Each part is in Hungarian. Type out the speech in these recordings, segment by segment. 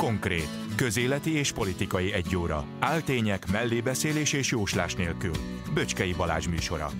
Konkrét, közéleti és politikai egy óra. Áltények, mellébeszélés és jóslás nélkül. Böcskei Balázs műsora.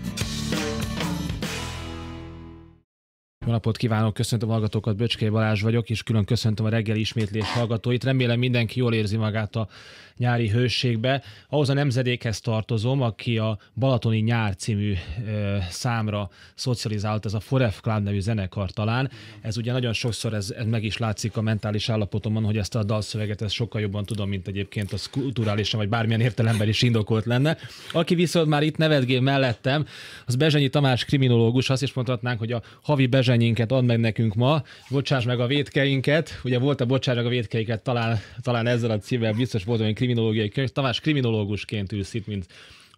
Jó napot kívánok, köszöntöm a hallgatókat, Böcské Balázs vagyok, és külön köszöntöm a reggeli ismétlés hallgatóit. Remélem mindenki jól érzi magát a nyári hőségbe. Ahhoz a nemzedékhez tartozom, aki a Balatoni Nyár című ö, számra szocializált, ez a Foref Club nevű zenekar talán. Ez ugye nagyon sokszor ez, ez meg is látszik a mentális állapotomon, hogy ezt a dalszöveget ezt sokkal jobban tudom, mint egyébként az kulturálisan, vagy bármilyen értelemben is indokolt lenne. Aki viszont már itt nevetgél mellettem, az Bezsenyi Tamás kriminológus, azt is mondhatnánk, hogy a havi Bezsenyi véleményünket ad meg nekünk ma, bocsáss meg a vétkeinket, ugye volt a bocsáss meg a vétkeiket, talán, talán ezzel a címmel biztos volt, hogy kriminológiai könyv, Tamás kriminológusként ülsz itt, mint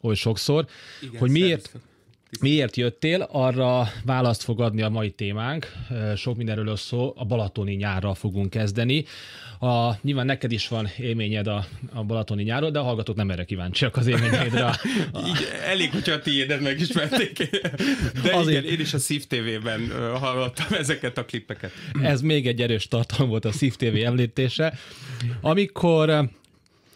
oly sokszor, Igen, hogy miért, Miért jöttél? Arra választ fog adni a mai témánk. Sok mindenről szó. A balatoni nyárral fogunk kezdeni. A, nyilván neked is van élményed a, a balatoni nyáról, de a hallgatók nem erre kíváncsiak az élményedre. Így, elég, hogyha a tiédet megismerték. De Azért... igen, én is a Szív TV-ben hallottam ezeket a klippeket. Ez még egy erős tartalom volt a Szív TV említése. Amikor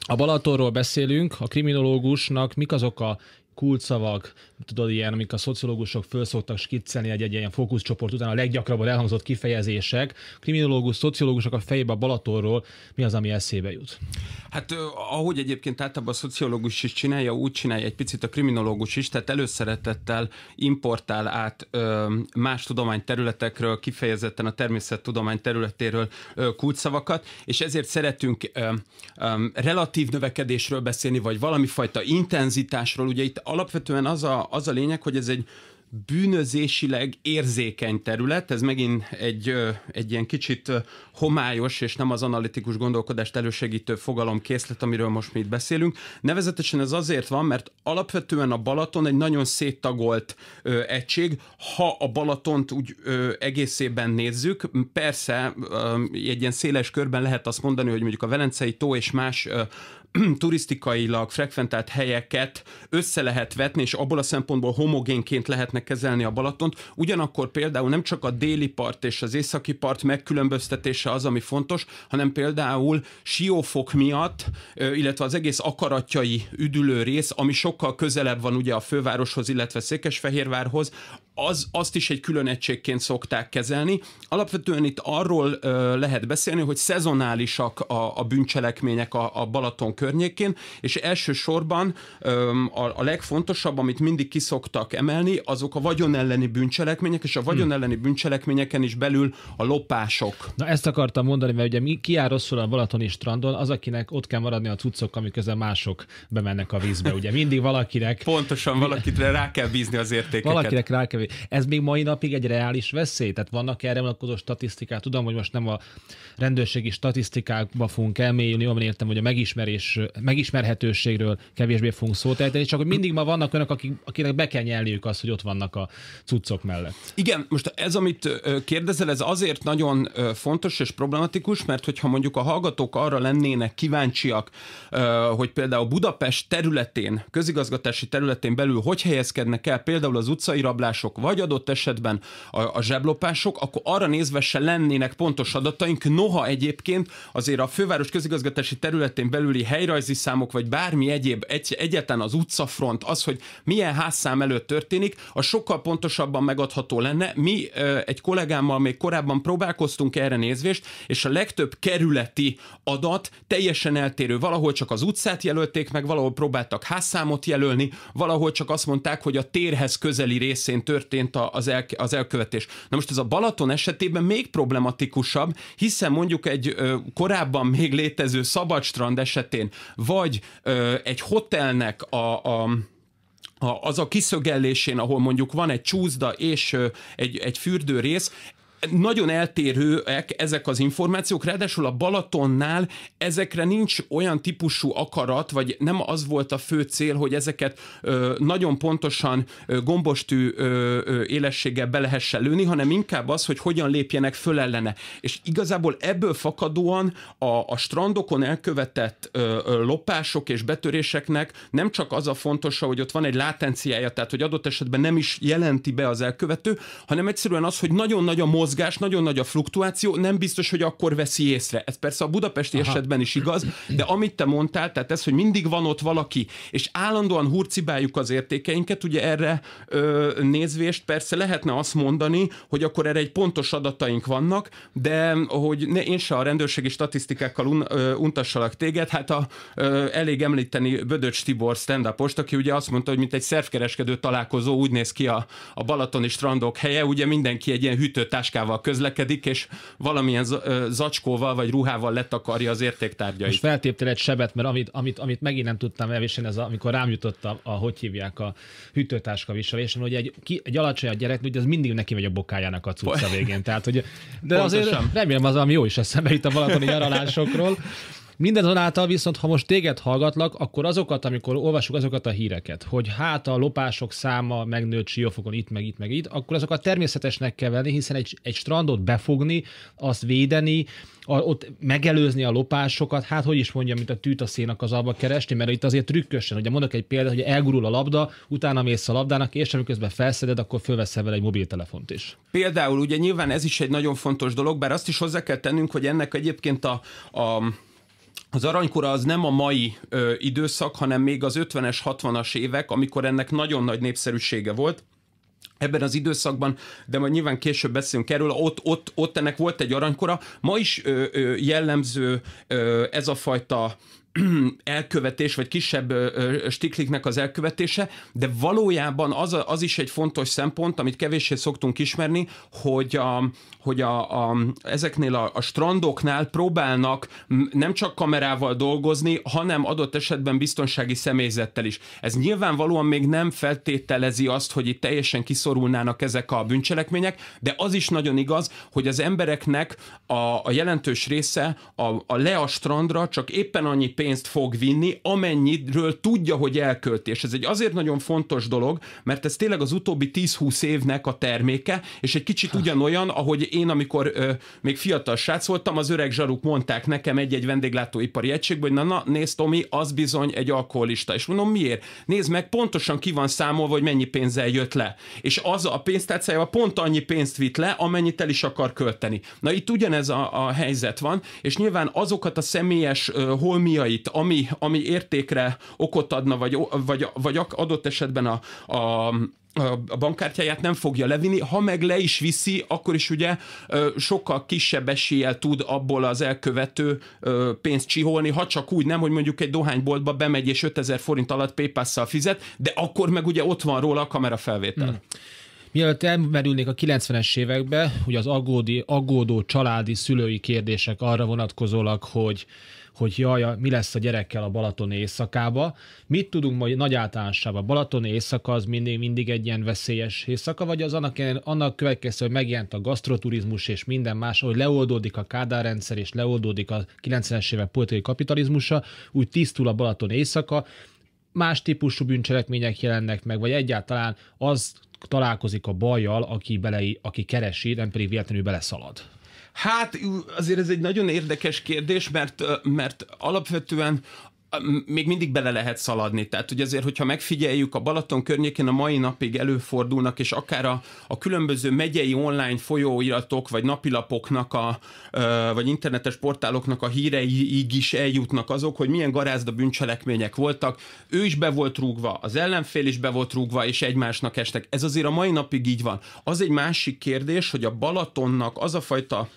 a Balatonról beszélünk, a kriminológusnak mik azok a kulcsszavak, tudod, ilyen, amik a szociológusok föl szoktak skiccelni egy, egy ilyen fókuszcsoport után a leggyakrabban elhangzott kifejezések, kriminológus, szociológusok a fejébe a Balatorról, mi az, ami eszébe jut? Hát ahogy egyébként általában a szociológus is csinálja, úgy csinálja egy picit a kriminológus is, tehát előszeretettel importál át ö, más tudományterületekről, kifejezetten a természettudomány területéről kulcsszavakat, és ezért szeretünk ö, ö, relatív növekedésről beszélni, vagy valami fajta intenzitásról. Ugye itt alapvetően az a az a lényeg, hogy ez egy bűnözésileg érzékeny terület, ez megint egy, egy ilyen kicsit homályos és nem az analitikus gondolkodást elősegítő fogalomkészlet, amiről most mi itt beszélünk. Nevezetesen ez azért van, mert alapvetően a Balaton egy nagyon széttagolt ö, egység, ha a Balatont úgy ö, egészében nézzük, persze ö, egy ilyen széles körben lehet azt mondani, hogy mondjuk a Velencei tó és más ö, turisztikailag frekventált helyeket össze lehet vetni, és abból a szempontból homogénként lehetne kezelni a Balatont. Ugyanakkor például nem csak a déli part és az északi part megkülönböztetése az, ami fontos, hanem például siófok miatt, illetve az egész akaratjai üdülő rész, ami sokkal közelebb van ugye a fővároshoz, illetve Székesfehérvárhoz, az, azt is egy külön egységként szokták kezelni. Alapvetően itt arról ö, lehet beszélni, hogy szezonálisak a, a bűncselekmények a, a Balaton környékén, és elsősorban ö, a, a legfontosabb, amit mindig kiszoktak emelni, azok a vagyonelleni elleni bűncselekmények, és a hm. vagyonelleni elleni bűncselekményeken is belül a lopások. Na ezt akartam mondani, mert ugye mi ki jár rosszul a Balatoni strandon, az, akinek ott kell maradni a cuccok, amiközben mások bemennek a vízbe. Ugye mindig valakinek... Pontosan, valakire rá kell bízni az értékeket. Valakinek rá kell jövő. Ez még mai napig egy reális veszély? Tehát vannak erre vonatkozó statisztikák? Tudom, hogy most nem a rendőrségi statisztikákba fogunk elmélyülni, jól értem, hogy a megismerés, megismerhetőségről kevésbé fogunk szót elteni, csak hogy mindig ma vannak önök, akik, akinek be kell nyelniük azt, hogy ott vannak a cuccok mellett. Igen, most ez, amit kérdezel, ez azért nagyon fontos és problematikus, mert hogyha mondjuk a hallgatók arra lennének kíváncsiak, hogy például Budapest területén, közigazgatási területén belül hogy helyezkednek el például az utcai rablások, vagy adott esetben a, a zseblopások, akkor arra nézve se lennének pontos adataink, noha egyébként azért a főváros közigazgatási területén belüli helyrajzi számok, vagy bármi egyéb, egy, egyetlen az utcafront, az, hogy milyen házszám előtt történik, a sokkal pontosabban megadható lenne. Mi egy kollégámmal még korábban próbálkoztunk erre nézvést, és a legtöbb kerületi adat teljesen eltérő. Valahol csak az utcát jelölték meg, valahol próbáltak házszámot jelölni, valahol csak azt mondták, hogy a térhez közeli részén történik történt az, el, az elkövetés. Na most ez a Balaton esetében még problematikusabb, hiszen mondjuk egy ö, korábban még létező szabadstrand esetén, vagy ö, egy hotelnek a, a az a kiszögellésén, ahol mondjuk van egy csúszda és egy, egy fürdő rész nagyon eltérőek ezek az információk, ráadásul a Balatonnál ezekre nincs olyan típusú akarat, vagy nem az volt a fő cél, hogy ezeket nagyon pontosan gombostű élességgel be lehessen lőni, hanem inkább az, hogy hogyan lépjenek föl ellene. És igazából ebből fakadóan a, a strandokon elkövetett lopások és betöréseknek nem csak az a fontos, hogy ott van egy látenciája, tehát hogy adott esetben nem is jelenti be az elkövető, hanem egyszerűen az, hogy nagyon nagy a mozgás mozgás, nagyon nagy a fluktuáció, nem biztos, hogy akkor veszi észre. Ez persze a budapesti Aha. esetben is igaz, de amit te mondtál, tehát ez, hogy mindig van ott valaki, és állandóan hurcibáljuk az értékeinket, ugye erre ö, nézvést persze lehetne azt mondani, hogy akkor erre egy pontos adataink vannak, de hogy ne, én se a rendőrségi statisztikákkal un, ö, untassalak téged, hát a, ö, elég említeni Bödöcs Tibor stand aki ugye azt mondta, hogy mint egy szervkereskedő találkozó úgy néz ki a, a balatoni strandok helye, ugye mindenki egy ilyen hűtőtáskát táskával közlekedik, és valamilyen zacskóval vagy ruhával letakarja az értéktárgyait. Most feltéptél egy sebet, mert amit, amit, amit megint nem tudtam elviselni, ez a, amikor rám jutott a, a, hogy hívják a hűtőtáska viselésen, hogy egy, ki, egy alacsony a gyerek, ugye az mindig neki vagy a bokájának a cucca végén. Tehát, hogy, de Pontosan. azért remélem az, ami jó is eszembe itt a valatoni nyaralásokról. Mindazonáltal viszont, ha most téged hallgatlak, akkor azokat, amikor olvasjuk azokat a híreket, hogy hát a lopások száma megnőtt siófokon itt, meg itt, meg itt, akkor azokat természetesnek kell venni, hiszen egy, egy strandot befogni, azt védeni, a, ott megelőzni a lopásokat, hát hogy is mondjam, mint a tűt a szénak az alba keresni, mert itt azért trükkösen, ugye mondok egy példát, hogy elgurul a labda, utána mész a labdának, és amiközben felszeded, akkor fölveszel vele egy mobiltelefont is. Például ugye nyilván ez is egy nagyon fontos dolog, bár azt is hozzá kell tennünk, hogy ennek egyébként a, a az aranykora az nem a mai ö, időszak, hanem még az 50-es, 60-as évek, amikor ennek nagyon nagy népszerűsége volt ebben az időszakban, de majd nyilván később beszélünk erről, ott, ott, ott ennek volt egy aranykora. Ma is ö, ö, jellemző ö, ez a fajta elkövetés, vagy kisebb stikliknek az elkövetése, de valójában az, az is egy fontos szempont, amit kevéssé szoktunk ismerni, hogy, a, hogy a, a, ezeknél a, a strandoknál próbálnak nem csak kamerával dolgozni, hanem adott esetben biztonsági személyzettel is. Ez nyilvánvalóan még nem feltételezi azt, hogy itt teljesen kiszorulnának ezek a bűncselekmények, de az is nagyon igaz, hogy az embereknek a, a jelentős része a, a le a strandra csak éppen annyi pénz pénzt fog vinni, amennyiről tudja, hogy elkölti. És ez egy azért nagyon fontos dolog, mert ez tényleg az utóbbi 10-20 évnek a terméke, és egy kicsit ugyanolyan, ahogy én, amikor ö, még fiatal srác voltam, az öreg zsaruk mondták nekem egy-egy vendéglátóipari egységben, hogy na, na, nézd, Tomi, az bizony egy alkoholista. És mondom, miért? Nézd meg, pontosan ki van számolva, hogy mennyi pénzzel jött le. És az a pénztárcájával pont annyi pénzt vitt le, amennyit el is akar költeni. Na itt ugyanez a, a helyzet van, és nyilván azokat a személyes holmiai amit, ami, ami értékre okot adna, vagy, vagy, vagy adott esetben a, a a bankkártyáját nem fogja levinni, ha meg le is viszi, akkor is ugye sokkal kisebb eséllyel tud abból az elkövető pénzt csiholni, ha csak úgy nem, hogy mondjuk egy dohányboltba bemegy és 5000 forint alatt paypass fizet, de akkor meg ugye ott van róla a kamerafelvétel. Hmm. Mielőtt elmerülnék a 90-es évekbe, hogy az aggódi, aggódó családi szülői kérdések arra vonatkozólag, hogy hogy jaj, mi lesz a gyerekkel a Balaton éjszakába. Mit tudunk majd nagy általánosában? Balaton éjszaka az mindig, mindig egy ilyen veszélyes éjszaka, vagy az annak, annak következő, hogy megjelent a gasztroturizmus és minden más, hogy leoldódik a kádárrendszer és leoldódik a 90-es évek politikai kapitalizmusa, úgy tisztul a Balaton éjszaka, más típusú bűncselekmények jelennek meg, vagy egyáltalán az találkozik a bajjal, aki, belei, aki keresi, nem pedig véletlenül beleszalad. Hát azért ez egy nagyon érdekes kérdés, mert, mert alapvetően még mindig bele lehet szaladni. Tehát hogy azért, hogyha megfigyeljük, a Balaton környékén a mai napig előfordulnak, és akár a, a különböző megyei online folyóiratok, vagy napilapoknak, a, vagy internetes portáloknak a híreig is eljutnak azok, hogy milyen garázda bűncselekmények voltak. Ő is be volt rúgva, az ellenfél is be volt rúgva, és egymásnak estek. Ez azért a mai napig így van. Az egy másik kérdés, hogy a Balatonnak az a fajta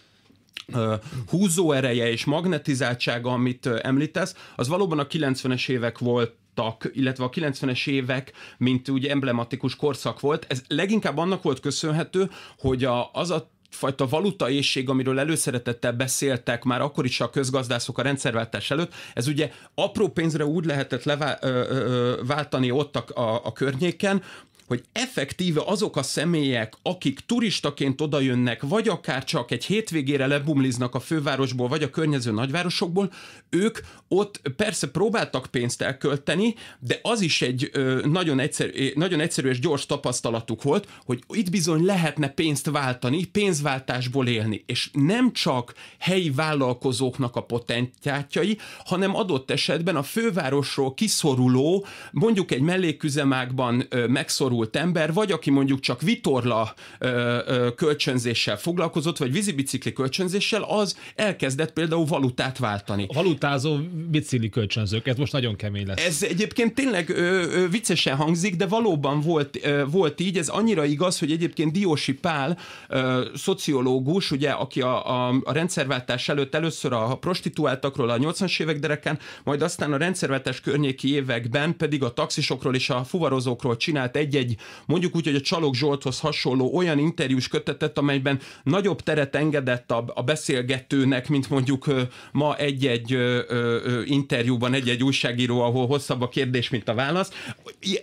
húzó ereje és magnetizáltsága, amit említesz, az valóban a 90-es évek volt voltak, illetve a 90-es évek, mint úgy emblematikus korszak volt. Ez leginkább annak volt köszönhető, hogy a, az a fajta valuta ésség, amiről előszeretettel beszéltek már akkor is a közgazdászok a rendszerváltás előtt, ez ugye apró pénzre úgy lehetett leváltani ott a, a, a környéken, hogy effektíve azok a személyek, akik turistaként odajönnek, vagy akár csak egy hétvégére lebumliznak a fővárosból, vagy a környező nagyvárosokból, ők ott persze próbáltak pénzt elkölteni, de az is egy nagyon egyszerű, nagyon egyszerű és gyors tapasztalatuk volt, hogy itt bizony lehetne pénzt váltani, pénzváltásból élni, és nem csak helyi vállalkozóknak a potentjátjai, hanem adott esetben a fővárosról kiszoruló, mondjuk egy melléküzemákban megszoruló elárult ember, vagy aki mondjuk csak vitorla ö, ö, kölcsönzéssel foglalkozott, vagy vízibicikli kölcsönzéssel, az elkezdett például valutát váltani. A valutázó bicikli kölcsönzők, ez most nagyon kemény lesz. Ez egyébként tényleg ö, ö, viccesen hangzik, de valóban volt, ö, volt így, ez annyira igaz, hogy egyébként Diósi Pál, ö, szociológus, ugye, aki a, a, a rendszerváltás előtt először a prostituáltakról a 80-as évek dereken, majd aztán a rendszerváltás környéki években pedig a taxisokról és a fuvarozókról csinált egy-egy egy, mondjuk úgy, hogy a Csalog Zsolthoz hasonló olyan interjús kötetet, amelyben nagyobb teret engedett a, a beszélgetőnek, mint mondjuk ma egy-egy interjúban egy-egy újságíró, ahol hosszabb a kérdés, mint a válasz.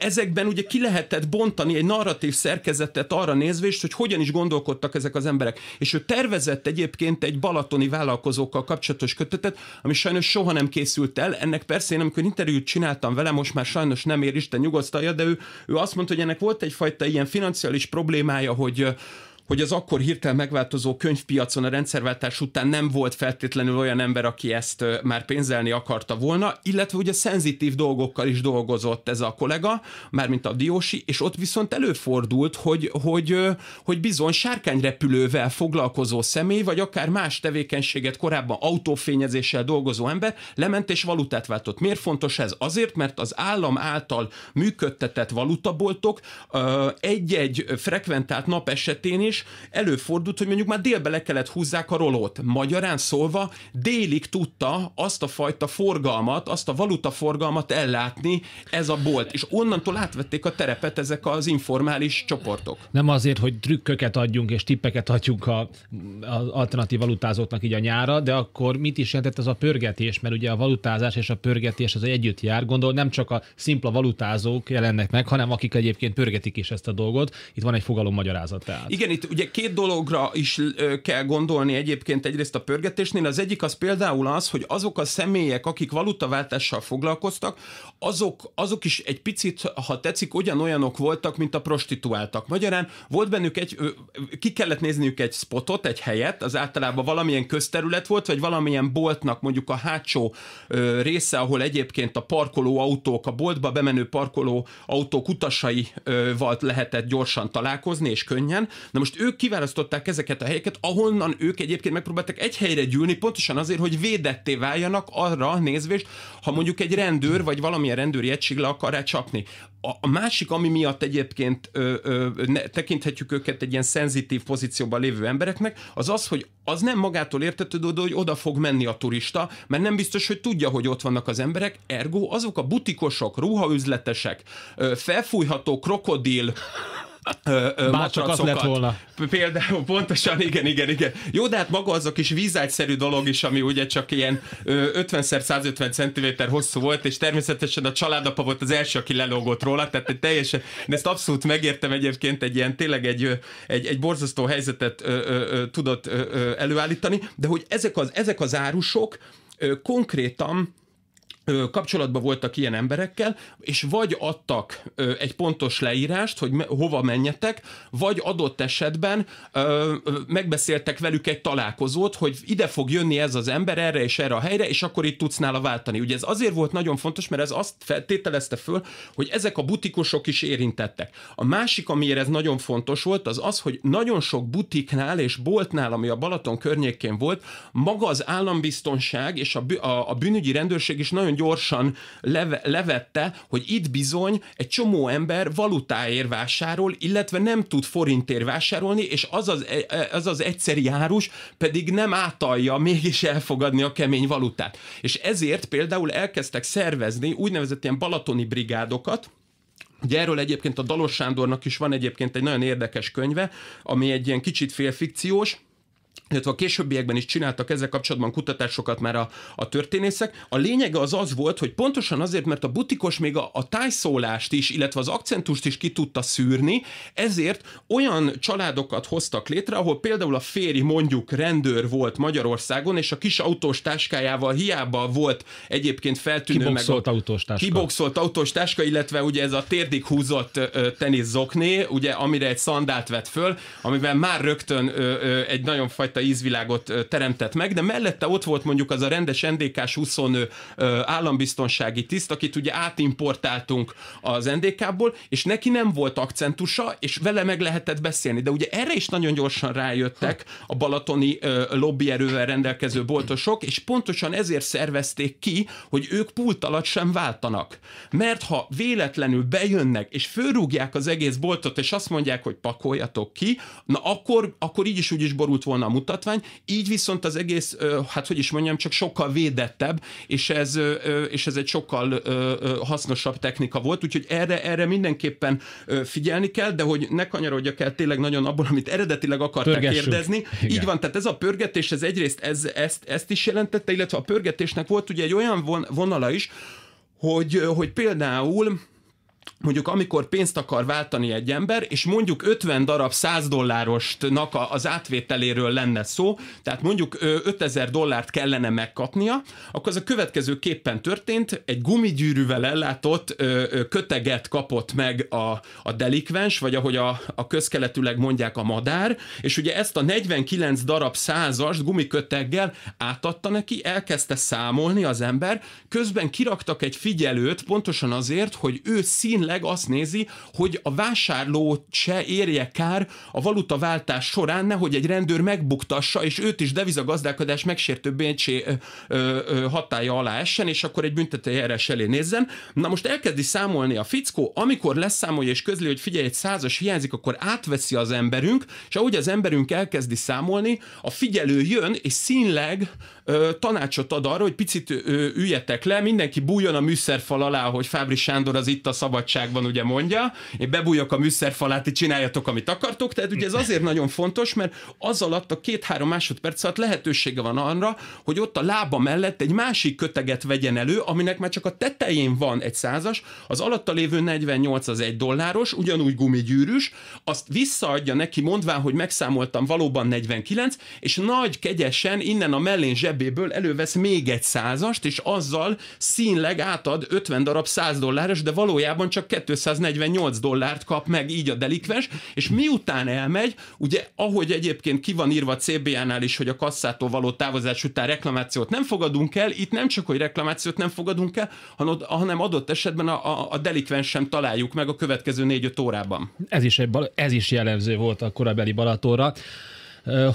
Ezekben ugye ki lehetett bontani egy narratív szerkezetet arra nézvést, hogy hogyan is gondolkodtak ezek az emberek. És ő tervezett egyébként egy balatoni vállalkozókkal kapcsolatos kötetet, ami sajnos soha nem készült el. Ennek persze én, amikor interjút csináltam vele, most már sajnos nem ér Isten nyugosztalja, de ő, ő azt mondta, hogy ennek ennek volt egyfajta ilyen financiális problémája, hogy hogy az akkor hirtelen megváltozó könyvpiacon a rendszerváltás után nem volt feltétlenül olyan ember, aki ezt már pénzelni akarta volna, illetve ugye szenzitív dolgokkal is dolgozott ez a kollega, mármint a Diósi, és ott viszont előfordult, hogy, hogy, hogy bizony sárkányrepülővel foglalkozó személy, vagy akár más tevékenységet korábban autófényezéssel dolgozó ember lement és valutát váltott. Miért fontos ez? Azért, mert az állam által működtetett valutaboltok egy-egy frekventált nap esetén is és előfordult, hogy mondjuk már délbe le kellett húzzák a rolót. Magyarán szólva délig tudta azt a fajta forgalmat, azt a valuta forgalmat ellátni ez a bolt. És onnantól átvették a terepet ezek az informális csoportok. Nem azért, hogy trükköket adjunk és tippeket adjunk a, az alternatív valutázóknak így a nyára, de akkor mit is jelentett ez a pörgetés? Mert ugye a valutázás és a pörgetés az együtt jár. Gondol nem csak a szimpla valutázók jelennek meg, hanem akik egyébként pörgetik is ezt a dolgot. Itt van egy fogalom magyarázat. Igen, itt ugye két dologra is kell gondolni egyébként egyrészt a pörgetésnél. Az egyik az például az, hogy azok a személyek, akik valutaváltással foglalkoztak, azok, azok is egy picit, ha tetszik, ugyanolyanok voltak, mint a prostituáltak. Magyarán volt bennük egy, ki kellett nézniük egy spotot, egy helyet, az általában valamilyen közterület volt, vagy valamilyen boltnak mondjuk a hátsó része, ahol egyébként a parkoló autók, a boltba bemenő parkoló autók utasaival lehetett gyorsan találkozni, és könnyen. Na most most ők kiválasztották ezeket a helyeket, ahonnan ők egyébként megpróbáltak egy helyre gyűlni, pontosan azért, hogy védetté váljanak arra nézvést, ha mondjuk egy rendőr vagy valamilyen rendőri egység le akar rá csapni. A, a másik, ami miatt egyébként ö, ö, ne, tekinthetjük őket egy ilyen szenzitív pozícióban lévő embereknek, az az, hogy az nem magától értetődő, hogy oda fog menni a turista, mert nem biztos, hogy tudja, hogy ott vannak az emberek, ergo azok a butikosok, ruhaüzletesek, felfújható krokodil, bár csak az lett volna. Például, pontosan, igen, igen, igen. Jó, de hát maga az a kis vízágyszerű dolog is, ami ugye csak ilyen 50x150 cm hosszú volt, és természetesen a családapa volt az első, aki lelógott róla, tehát egy teljesen, de ezt abszolút megértem egyébként egy ilyen, tényleg egy, egy, egy borzasztó helyzetet ö, ö, tudott ö, ö, előállítani, de hogy ezek az, ezek az árusok konkrétan kapcsolatban voltak ilyen emberekkel, és vagy adtak egy pontos leírást, hogy hova menjetek, vagy adott esetben megbeszéltek velük egy találkozót, hogy ide fog jönni ez az ember erre és erre a helyre, és akkor itt tudsz nála váltani. Ugye ez azért volt nagyon fontos, mert ez azt feltételezte föl, hogy ezek a butikosok is érintettek. A másik, amiért ez nagyon fontos volt, az az, hogy nagyon sok butiknál és boltnál, ami a Balaton környékén volt, maga az állambiztonság és a, bűnügyi rendőrség is nagyon gyorsan leve, levette, hogy itt bizony egy csomó ember valutáért vásárol, illetve nem tud forintért vásárolni, és az az, e-, e-, az, az egyszeri árus pedig nem átalja mégis elfogadni a kemény valutát. És ezért például elkezdtek szervezni úgynevezett ilyen balatoni brigádokat, Ugye erről egyébként a Dalos Sándornak is van egyébként egy nagyon érdekes könyve, ami egy ilyen kicsit félfikciós, illetve a későbbiekben is csináltak ezzel kapcsolatban kutatásokat már a, a történészek. A lényege az az volt, hogy pontosan azért, mert a butikos még a, a tájszólást is, illetve az akcentust is ki tudta szűrni, ezért olyan családokat hoztak létre, ahol például a férj mondjuk rendőr volt Magyarországon, és a kis autós táskájával hiába volt egyébként feltűnő kiboxolt meg Kiboxolt autós táska. kiboxolt autós táska, illetve ugye ez a térdig húzott teniszokné, ugye amire egy szandát vett föl, amivel már rögtön ö, ö, egy nagyon fajta egyfajta ízvilágot teremtett meg, de mellette ott volt mondjuk az a rendes ndk 20 állambiztonsági tiszt, akit ugye átimportáltunk az NDK-ból, és neki nem volt akcentusa, és vele meg lehetett beszélni. De ugye erre is nagyon gyorsan rájöttek a balatoni lobbyerővel rendelkező boltosok, és pontosan ezért szervezték ki, hogy ők pult alatt sem váltanak. Mert ha véletlenül bejönnek, és fölrúgják az egész boltot, és azt mondják, hogy pakoljatok ki, na akkor, akkor így is úgy is borult volna a mutatvány, így viszont az egész, hát hogy is mondjam, csak sokkal védettebb, és ez, és ez egy sokkal hasznosabb technika volt, úgyhogy erre, erre mindenképpen figyelni kell, de hogy ne kanyarodjak el tényleg nagyon abból, amit eredetileg akarták Pörgessük. kérdezni. Igen. Így van, tehát ez a pörgetés, ez egyrészt ez, ezt, ezt is jelentette, illetve a pörgetésnek volt ugye egy olyan vonala is, hogy, hogy például mondjuk amikor pénzt akar váltani egy ember, és mondjuk 50 darab 100 dollárosnak az átvételéről lenne szó, tehát mondjuk 5000 dollárt kellene megkapnia, akkor az a következő képpen történt, egy gumigyűrűvel ellátott köteget kapott meg a, a delikvens, vagy ahogy a, a közkeletűleg mondják a madár, és ugye ezt a 49 darab százast gumiköteggel átadta neki, elkezdte számolni az ember, közben kiraktak egy figyelőt pontosan azért, hogy ő szín tényleg azt nézi, hogy a vásárlót se érje kár a valutaváltás során, nehogy egy rendőr megbuktassa, és őt is devizagazdálkodás megsértő bécsi hatája alá essen, és akkor egy büntetőjárás elé nézzen. Na most elkezdi számolni a fickó, amikor leszámolja és közli, hogy figyelj, egy százas hiányzik, akkor átveszi az emberünk, és ahogy az emberünk elkezdi számolni, a figyelő jön, és színleg tanácsot ad arra, hogy picit ö, üljetek le, mindenki bújjon a műszerfal alá, hogy Fábri Sándor az itt a szabadságban ugye mondja, én bebújok a műszerfalát, itt csináljatok, amit akartok, tehát ugye ez azért nagyon fontos, mert az alatt a két-három másodperc alatt lehetősége van arra, hogy ott a lába mellett egy másik köteget vegyen elő, aminek már csak a tetején van egy százas, az alatta lévő 48 az egy dolláros, ugyanúgy gumigyűrűs, azt visszaadja neki, mondván, hogy megszámoltam valóban 49, és nagy kegyesen innen a mellén zseb zsebéből elővesz még egy százast, és azzal színleg átad 50 darab 100 dolláros, de valójában csak 248 dollárt kap meg így a delikves, és miután elmegy, ugye ahogy egyébként ki van írva CBA-nál is, hogy a kasszától való távozás után reklamációt nem fogadunk el, itt nem csak, hogy reklamációt nem fogadunk el, hanem adott esetben a, a, a delikvens sem találjuk meg a következő 4-5 órában. Ez is, egy, ez is jellemző volt a korabeli Balatóra.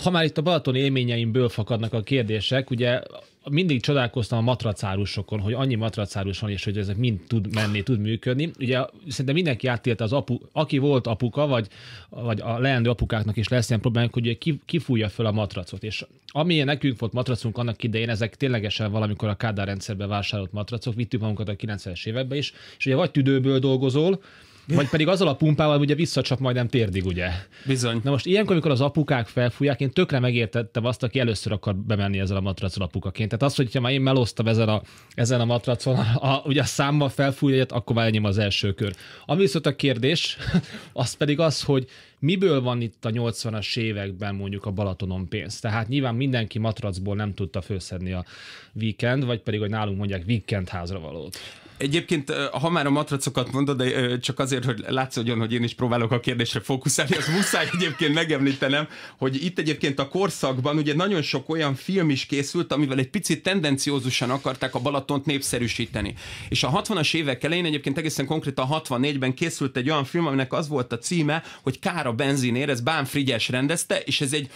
Ha már itt a balatoni élményeimből fakadnak a kérdések, ugye mindig csodálkoztam a matracárusokon, hogy annyi matracárus van, és hogy ezek mind tud menni, tud működni. Ugye szerintem mindenki átélte az apu, aki volt apuka, vagy, vagy a leendő apukáknak is lesz ilyen problémák, hogy kifújja kifújja föl a matracot. És amilyen nekünk volt matracunk annak idején, ezek ténylegesen valamikor a Kádár rendszerbe vásárolt matracok, vittük magunkat a 90-es évekbe is, és ugye vagy tüdőből dolgozol, vagy pedig azzal a pumpával ugye visszacsap majdnem térdig, ugye? Bizony. Na most ilyenkor, amikor az apukák felfújják, én tökre megértettem azt, aki először akar bemenni ezzel a matracon apukaként. Tehát az, hogyha már én meloztam ezen a, ezen a matracon, a, a, ugye a számmal felfújja egyet, akkor már enyém az első kör. Ami viszont a kérdés, az pedig az, hogy miből van itt a 80-as években mondjuk a Balatonon pénz? Tehát nyilván mindenki matracból nem tudta főszedni a weekend, vagy pedig, hogy nálunk mondják, weekend házra valót. Egyébként, ha már a matracokat mondod, de csak azért, hogy látszódjon, hogy én is próbálok a kérdésre fókuszálni, az muszáj egyébként megemlítenem, hogy itt egyébként a korszakban ugye nagyon sok olyan film is készült, amivel egy picit tendenciózusan akarták a Balatont népszerűsíteni. És a 60-as évek elején egyébként egészen konkrétan 64-ben készült egy olyan film, aminek az volt a címe, hogy Kár a benzinér, ez Bán Frigyes rendezte, és ez egy,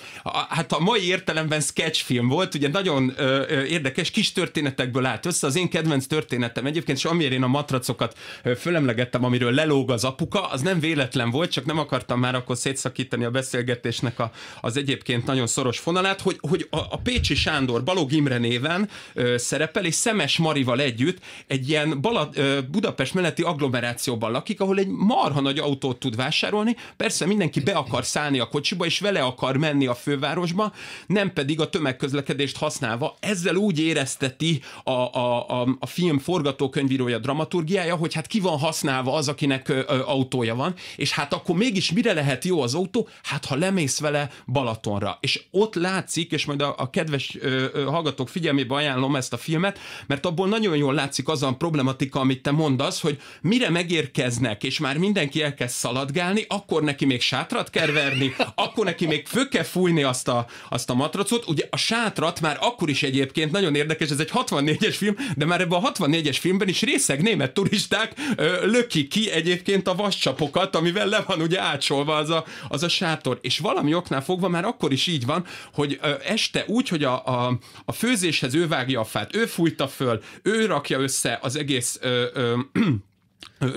hát a mai értelemben sketchfilm volt, ugye nagyon ö, ö, érdekes, kis történetekből állt össze, az én kedvenc történetem egyébként, és amiért én a matracokat fölemlegettem, amiről lelóg az apuka, az nem véletlen volt, csak nem akartam már akkor szétszakítani a beszélgetésnek a, az egyébként nagyon szoros fonalát, hogy, hogy a, a Pécsi Sándor Balog Imre néven ö, szerepel, és Szemes Marival együtt egy ilyen Bala, ö, Budapest melletti agglomerációban lakik, ahol egy marha nagy autót tud vásárolni, persze mindenki be akar szállni a kocsiba, és vele akar menni a fővárosba, nem pedig a tömegközlekedést használva. Ezzel úgy érezteti a, a, a, a film forgatókönyvíró vagy a dramaturgiája, hogy hát ki van használva az, akinek ö, autója van, és hát akkor mégis mire lehet jó az autó? Hát ha lemész vele Balatonra. És ott látszik, és majd a, a kedves ö, ö, hallgatók figyelmébe ajánlom ezt a filmet, mert abból nagyon jól látszik az a problematika, amit te mondasz, hogy mire megérkeznek, és már mindenki elkezd szaladgálni, akkor neki még sátrat kell verni, akkor neki még fő kell fújni azt a, azt a matracot. Ugye a sátrat már akkor is egyébként nagyon érdekes, ez egy 64-es film, de már ebben a 64-es filmben is részeg német turisták ö, löki ki egyébként a vascsapokat, amivel le van ugye ácsolva az a, az a sátor. És valami oknál fogva már akkor is így van, hogy ö, este úgy, hogy a, a, a főzéshez ő vágja a fát, ő fújta föl, ő rakja össze az egész ö, ö,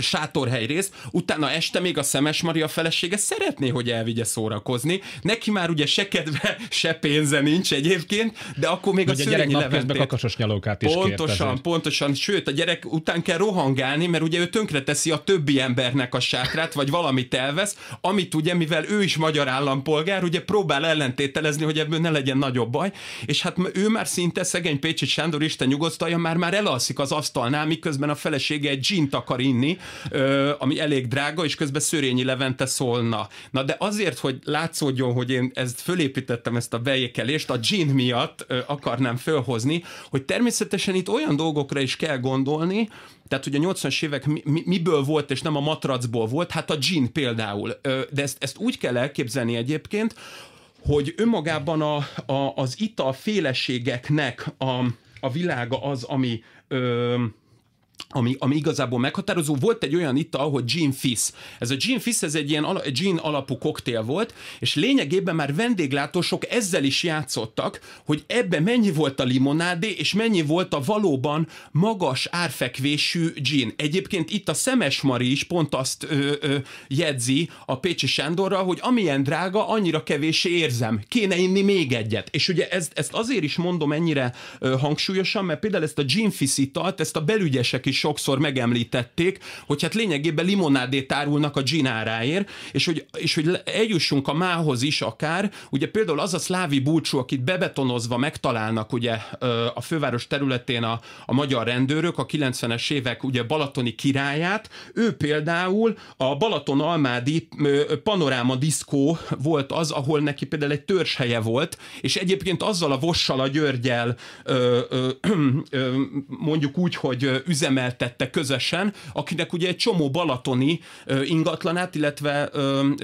sátorhely rész, utána este még a Szemes Maria felesége szeretné, hogy elvigye szórakozni, neki már ugye se kedve, se pénze nincs egyébként, de akkor még ugye a szörnyi leventét. kakasos nyalókát is Pontosan, kért pontosan, sőt a gyerek után kell rohangálni, mert ugye ő teszi a többi embernek a sátrát, vagy valamit elvesz, amit ugye, mivel ő is magyar állampolgár, ugye próbál ellentételezni, hogy ebből ne legyen nagyobb baj, és hát ő már szinte szegény Pécsi Sándor Isten nyugosztalja, már már elalszik az asztalnál, miközben a felesége egy gin takarint inni, ami elég drága, és közben Szörényi Levente szólna. Na de azért, hogy látszódjon, hogy én ezt fölépítettem, ezt a bejékelést, a gin miatt akarnám fölhozni, hogy természetesen itt olyan dolgokra is kell gondolni, tehát, hogy a 80-as évek mi, miből volt, és nem a matracból volt, hát a gin például. De ezt, ezt úgy kell elképzelni egyébként, hogy önmagában a, a, az ital féleségeknek a, a világa az, ami ö, ami, ami igazából meghatározó. Volt egy olyan itt ahogy Gin Fizz. Ez a Gin Fizz, ez egy ilyen ala, gin alapú koktél volt, és lényegében már vendéglátósok ezzel is játszottak, hogy ebbe mennyi volt a limonádé, és mennyi volt a valóban magas árfekvésű gin. Egyébként itt a Szemes Mari is pont azt ö, ö, jegyzi a Pécsi Sándorral, hogy amilyen drága, annyira kevés érzem. Kéne inni még egyet. És ugye ezt, ezt azért is mondom ennyire ö, hangsúlyosan, mert például ezt a Gin Fizz italt, ezt a belügyesek is sokszor megemlítették, hogy hát lényegében limonádét árulnak a dzsináráért, és hogy, és hogy eljussunk a mához is akár, ugye például az a szlávi búcsú, akit bebetonozva megtalálnak ugye a főváros területén a, a magyar rendőrök, a 90-es évek ugye balatoni királyát, ő például a Balaton-Almádi panoráma diszkó volt az, ahol neki például egy törshelye volt, és egyébként azzal a vossal a Györgyel ö, ö, ö, mondjuk úgy, hogy üzem üzemeltette közösen, akinek ugye egy csomó balatoni ingatlanát, illetve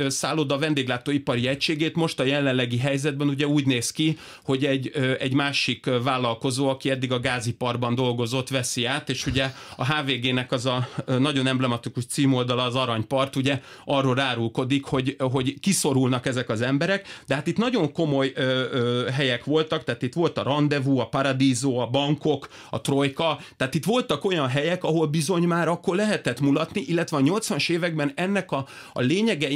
szálloda vendéglátóipari egységét most a jelenlegi helyzetben ugye úgy néz ki, hogy egy, egy másik vállalkozó, aki eddig a gáziparban dolgozott, veszi át, és ugye a HVG-nek az a nagyon emblematikus címoldala az Aranypart, ugye arról rárulkodik, hogy, hogy kiszorulnak ezek az emberek, de hát itt nagyon komoly ö, ö, helyek voltak, tehát itt volt a Rendezvous, a Paradízó, a Bankok, a Trojka, tehát itt voltak olyan helyek, helyek, ahol bizony már akkor lehetett mulatni, illetve a 80-as években ennek a, a lényege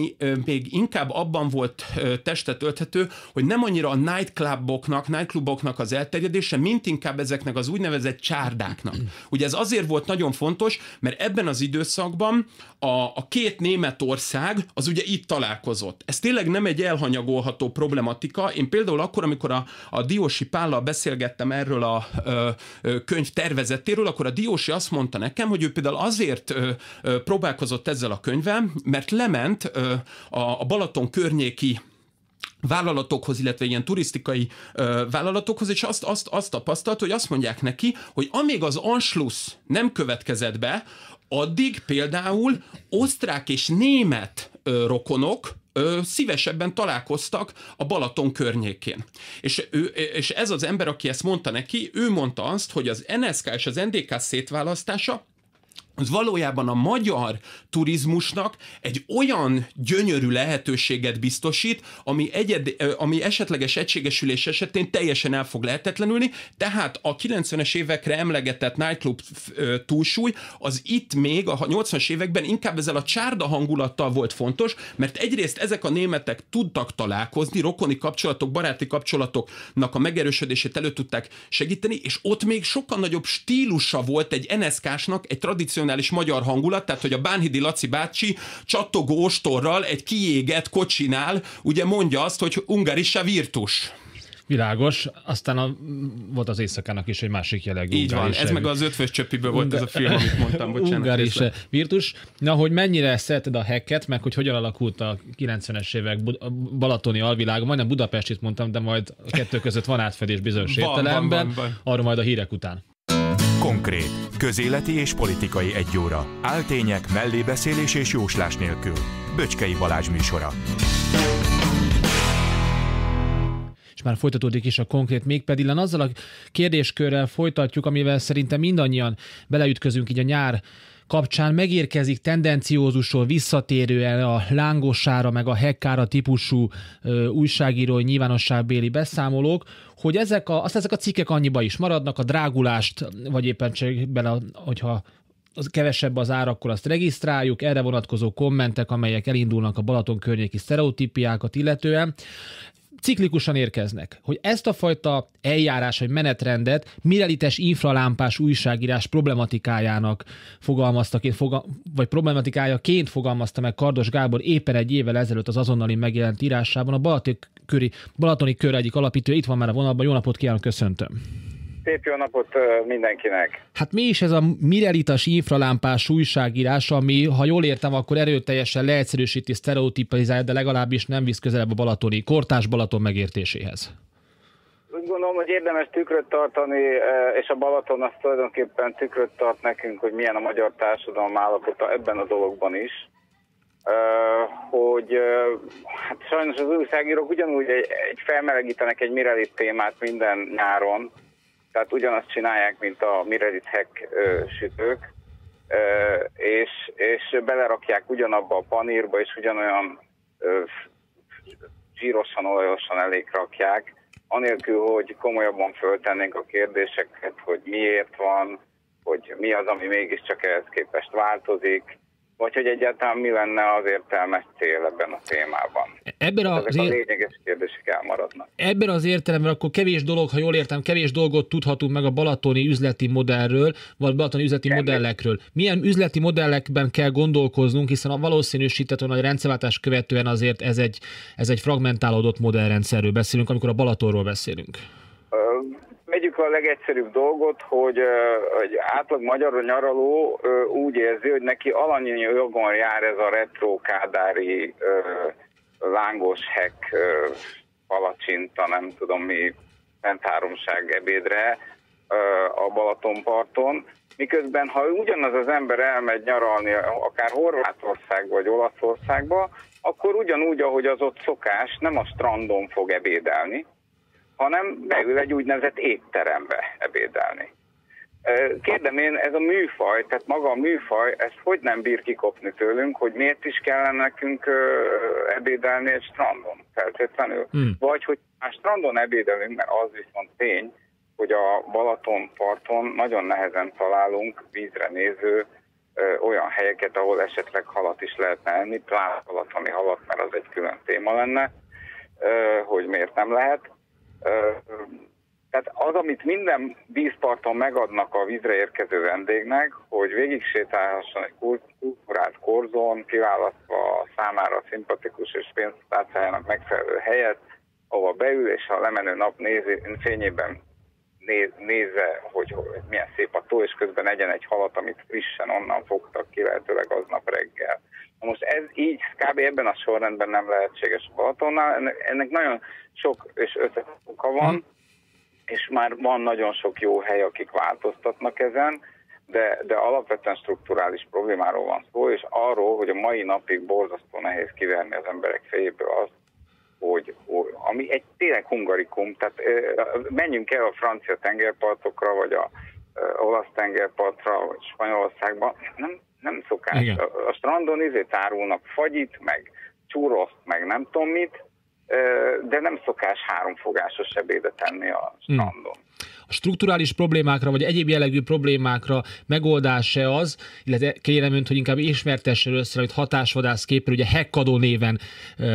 még inkább abban volt testet ölthető, hogy nem annyira a nightcluboknak, nightcluboknak az elterjedése, mint inkább ezeknek az úgynevezett csárdáknak. Ugye ez azért volt nagyon fontos, mert ebben az időszakban a, a két német ország az ugye itt találkozott. Ez tényleg nem egy elhanyagolható problematika. Én például akkor, amikor a, a Diósi Pállal beszélgettem erről a ö, ö, könyv tervezetéről, akkor a Diósi azt azt mondta nekem, hogy ő például azért ö, ö, próbálkozott ezzel a könyvem, mert lement ö, a, a Balaton környéki vállalatokhoz, illetve ilyen turisztikai ö, vállalatokhoz, és azt, azt, azt tapasztalt, hogy azt mondják neki, hogy amíg az Anschluss nem következett be, addig például osztrák és német ö, rokonok ö, szívesebben találkoztak a Balaton környékén. És, ő, és ez az ember, aki ezt mondta neki, ő mondta azt, hogy az NSK és az NDK szétválasztása az valójában a magyar turizmusnak egy olyan gyönyörű lehetőséget biztosít, ami, egyed, ami esetleges egységesülés esetén teljesen el fog lehetetlenülni, tehát a 90-es évekre emlegetett nightclub túlsúly, az itt még a 80-as években inkább ezzel a csárda hangulattal volt fontos, mert egyrészt ezek a németek tudtak találkozni, rokoni kapcsolatok, baráti kapcsolatoknak a megerősödését elő tudták segíteni, és ott még sokkal nagyobb stílusa volt egy nsk snak egy tradicionális tradicionális magyar hangulat, tehát hogy a Bánhidi Laci bácsi csattogó ostorral egy kiégett kocsinál, ugye mondja azt, hogy a virtus. Világos, aztán a, volt az éjszakának is egy másik jellegű. Így van, ez meg az ötfős csöppiből volt ez a film, amit mondtam, bocsánat. is virtus. Na, hogy mennyire szereted a heket, meg hogy hogyan alakult a 90-es évek balatoni alvilág, majdnem Budapestit mondtam, de majd a kettő között van átfedés bizonyos értelemben, arról majd a hírek után. Konkrét, közéleti és politikai egy óra. Áltények, mellébeszélés és jóslás nélkül. Böcskei Balázs műsora. És már folytatódik is a konkrét, mégpedig azzal a kérdéskörrel folytatjuk, amivel szerintem mindannyian beleütközünk így a nyár kapcsán megérkezik tendenciózusról visszatérően a lángosára, meg a hekkára típusú ö, újságírói nyilvánosságbéli beszámolók, hogy ezek a, azt ezek a cikkek annyiba is maradnak, a drágulást, vagy éppen a, hogyha az kevesebb az ár, akkor azt regisztráljuk, erre vonatkozó kommentek, amelyek elindulnak a Balaton környéki sztereotípiákat illetően ciklikusan érkeznek, hogy ezt a fajta eljárás vagy menetrendet mirelites infralámpás újságírás problematikájának fogalmazta, vagy problematikájaként fogalmazta meg Kardos Gábor éppen egy évvel ezelőtt az azonnali megjelent írásában a Balatik köri, Balatoni kör egyik alapítő, itt van már a vonalban, jó napot kívánok, köszöntöm! szép jó napot mindenkinek! Hát mi is ez a mirelitas infralámpás újságírás, ami, ha jól értem, akkor erőteljesen leegyszerűsíti, sztereotipizálja, de legalábbis nem visz közelebb a Balatoni, kortás Balaton megértéséhez? Úgy gondolom, hogy érdemes tükröt tartani, és a Balaton azt tulajdonképpen tükröt tart nekünk, hogy milyen a magyar társadalom állapota ebben a dologban is. Uh, hogy uh, hát sajnos az újságírók ugyanúgy egy, egy felmelegítenek egy Mirelit témát minden nyáron, tehát ugyanazt csinálják, mint a Mirelit Hack sütők, és, és belerakják ugyanabba a panírba, és ugyanolyan zsírosan, olajosan elég rakják, anélkül, hogy komolyabban föltennénk a kérdéseket, hogy miért van, hogy mi az, ami mégiscsak ehhez képest változik, vagy hogy egyáltalán mi lenne az értelmes cél ebben a témában. Ebben az ér... a lényeges kérdések elmaradnak. Ebben az értelemben akkor kevés dolog, ha jól értem, kevés dolgot tudhatunk meg a balatoni üzleti modellről, vagy balatoni üzleti Ennek. modellekről. Milyen üzleti modellekben kell gondolkoznunk, hiszen a valószínűsített, hogy a rendszerváltás követően azért ez egy, ez egy fragmentálódott modellrendszerről beszélünk, amikor a Balatonról beszélünk a legegyszerűbb dolgot, hogy egy átlag magyar nyaraló úgy érzi, hogy neki alanyi jogon jár ez a retro kádári lángos hek palacsinta, nem tudom mi, pentháromság ebédre a Balatonparton, miközben ha ugyanaz az ember elmegy nyaralni akár Horvátország vagy Olaszországba, akkor ugyanúgy, ahogy az ott szokás, nem a strandon fog ebédelni, hanem beül egy úgynevezett étterembe ebédelni. Kérdem én, ez a műfaj, tehát maga a műfaj, ezt hogy nem bír kikopni tőlünk, hogy miért is kellene nekünk ebédelni egy strandon feltétlenül? Hmm. Vagy hogy a strandon ebédelünk, mert az viszont tény, hogy a Balaton parton nagyon nehezen találunk vízre néző ö, olyan helyeket, ahol esetleg halat is lehetne enni, pláne balatoni halat, mert az egy külön téma lenne, ö, hogy miért nem lehet. Tehát az, amit minden vízparton megadnak a vízre érkező vendégnek, hogy végig sétálhasson egy kultúrát korzón, kiválasztva a számára szimpatikus és pénztárcájának megfelelő helyet, ahova beül, és a lemenő nap nézi, fényében néz, nézve, hogy, hogy milyen szép a tó, és közben egyen egy halat, amit frissen onnan fogtak ki, lehetőleg aznap reggel. Na most ez így kb. ebben a sorrendben nem lehetséges a Balatonnál. Ennek, ennek nagyon sok és összetett oka van, hmm. és már van nagyon sok jó hely, akik változtatnak ezen, de, de alapvetően strukturális problémáról van szó, és arról, hogy a mai napig borzasztó nehéz kiverni az emberek fejéből azt, hogy, hogy ami egy tényleg hungarikum, tehát menjünk el a francia tengerpartokra, vagy a olasz tengerpartra, vagy Spanyolországba, nem, nem szokás. Igen. A, a strandon izét árulnak fagyit, meg csúroszt, meg nem tudom mit, de nem szokás háromfogásos ebédet enni a strandon. Hmm. A strukturális problémákra, vagy egyéb jellegű problémákra megoldása az, illetve kérem önt, hogy inkább ismertessen össze, hogy hatásvadász képről, ugye hekkadó néven e,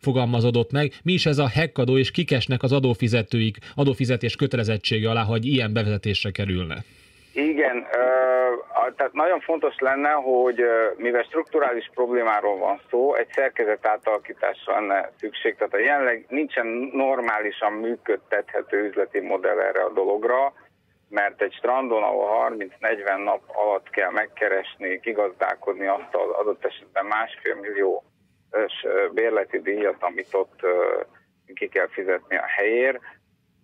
fogalmazódott meg. Mi is ez a hekkadó, és kikesnek az adófizetőik adófizetés kötelezettsége alá, hogy ilyen bevezetésre kerülne? Igen, tehát nagyon fontos lenne, hogy mivel strukturális problémáról van szó, egy szerkezet átalakításra lenne szükség. Tehát a jelenleg nincsen normálisan működtethető üzleti modell erre a dologra, mert egy strandon, ahol 30-40 nap alatt kell megkeresni, kigazdálkodni azt az adott esetben másfél millió bérleti díjat, amit ott ki kell fizetni a helyért,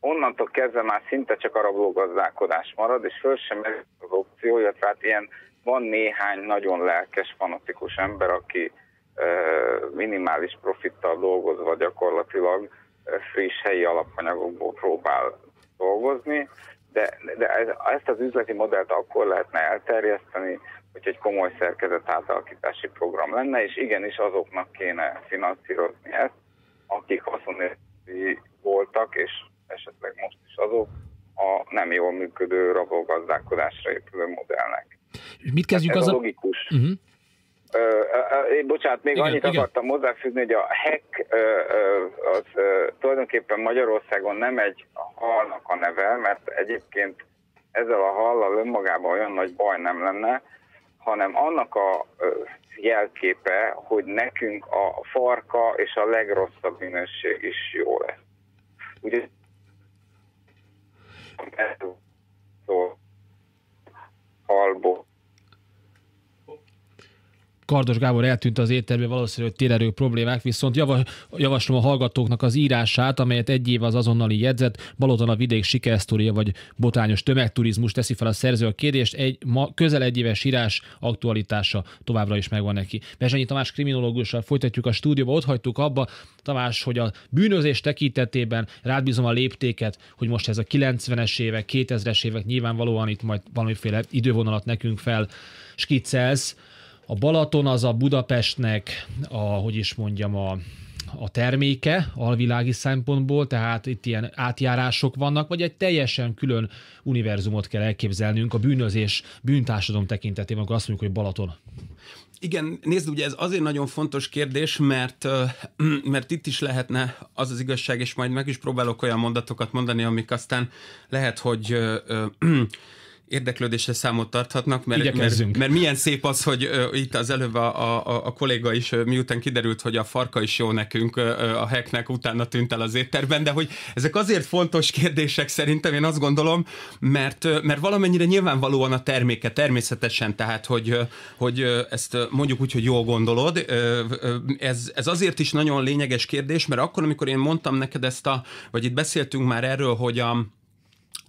onnantól kezdve már szinte csak a rablógazdálkodás marad, és föl sem az opciója, tehát ilyen van néhány nagyon lelkes, fanatikus ember, aki minimális profittal dolgozva gyakorlatilag friss helyi alapanyagokból próbál dolgozni, de, de ez, ezt az üzleti modellt akkor lehetne elterjeszteni, hogy egy komoly szerkezet átalakítási program lenne, és igenis azoknak kéne finanszírozni ezt, akik haszonérzi voltak, és esetleg most is azok, a nem jól működő rabogazdálkodásra épülő modellnek. És Mit kezdjük hát az a... logikus. Uh-huh. Uh, uh, bocsánat, még igen, annyit igen. akartam hozzáfűzni, hogy a HEC uh, az tulajdonképpen Magyarországon nem egy halnak a neve, mert egyébként ezzel a hallal önmagában olyan nagy baj nem lenne, hanem annak a jelképe, hogy nekünk a farka és a legrosszabb minőség is jó lesz. Ugye szóval, halból Kardos Gábor eltűnt az étterbe, valószínűleg térerő problémák, viszont javaslom a hallgatóknak az írását, amelyet egy év az azonnali jegyzet, balotan a vidék sikersztoria vagy botányos tömegturizmus teszi fel a szerző a kérdést, egy ma, közel egy éves írás aktualitása továbbra is megvan neki. Bezsenyi Tamás kriminológussal folytatjuk a stúdióba, ott hagytuk abba, Tamás, hogy a bűnözés tekintetében rád bízom a léptéket, hogy most ez a 90-es évek, 2000-es évek nyilvánvalóan itt majd valamiféle idővonalat nekünk fel skiccelsz, a Balaton az a Budapestnek, a, hogy is mondjam, a, a terméke alvilági szempontból, tehát itt ilyen átjárások vannak, vagy egy teljesen külön univerzumot kell elképzelnünk a bűnözés, bűntársadalom tekintetében, akkor azt mondjuk, hogy Balaton. Igen, nézd, ugye ez azért nagyon fontos kérdés, mert, mert itt is lehetne az az igazság, és majd meg is próbálok olyan mondatokat mondani, amik aztán lehet, hogy ö, ö, érdeklődésre számot tarthatnak, mert, mert, mert milyen szép az, hogy uh, itt az előbb a, a, a kolléga is, uh, miután kiderült, hogy a farka is jó nekünk, uh, a heknek utána tűnt el az étterben, de hogy ezek azért fontos kérdések szerintem, én azt gondolom, mert, uh, mert valamennyire nyilvánvalóan a terméke természetesen, tehát hogy, uh, hogy uh, ezt mondjuk úgy, hogy jól gondolod, uh, ez, ez azért is nagyon lényeges kérdés, mert akkor, amikor én mondtam neked ezt a, vagy itt beszéltünk már erről, hogy a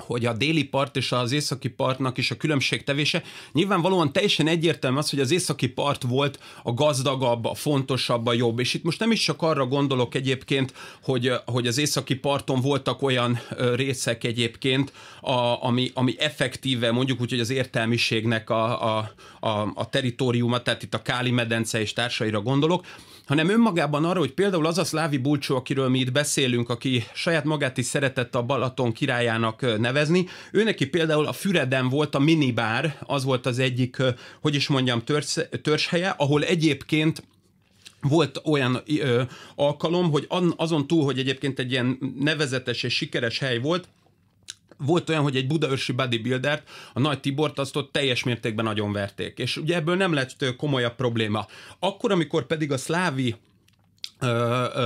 hogy a déli part és az északi partnak is a különbség tevése. Nyilvánvalóan teljesen egyértelmű az, hogy az északi part volt a gazdagabb, a fontosabb, a jobb. És itt most nem is csak arra gondolok egyébként, hogy, hogy az északi parton voltak olyan részek egyébként, a, ami, ami effektíve mondjuk úgy, hogy az értelmiségnek a, a, a, a teritoriuma, tehát itt a Káli medence és társaira gondolok, hanem önmagában arra, hogy például az a szlávi bulcsó, akiről mi itt beszélünk, aki saját magát is szeretett a Balaton királyának nevezni, ő neki például a Füreden volt a minibár, az volt az egyik, hogy is mondjam, törz, törshelye, ahol egyébként volt olyan ö, alkalom, hogy azon túl, hogy egyébként egy ilyen nevezetes és sikeres hely volt, volt olyan, hogy egy budaörsi bodybuildert, a Nagy Tibort azt ott teljes mértékben nagyon verték. És ugye ebből nem lett komolyabb probléma. Akkor, amikor pedig a szlávi